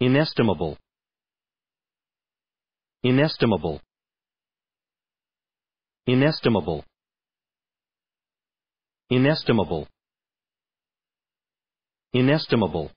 Inestimable. Inestimable. Inestimable. Inestimable. Inestimable.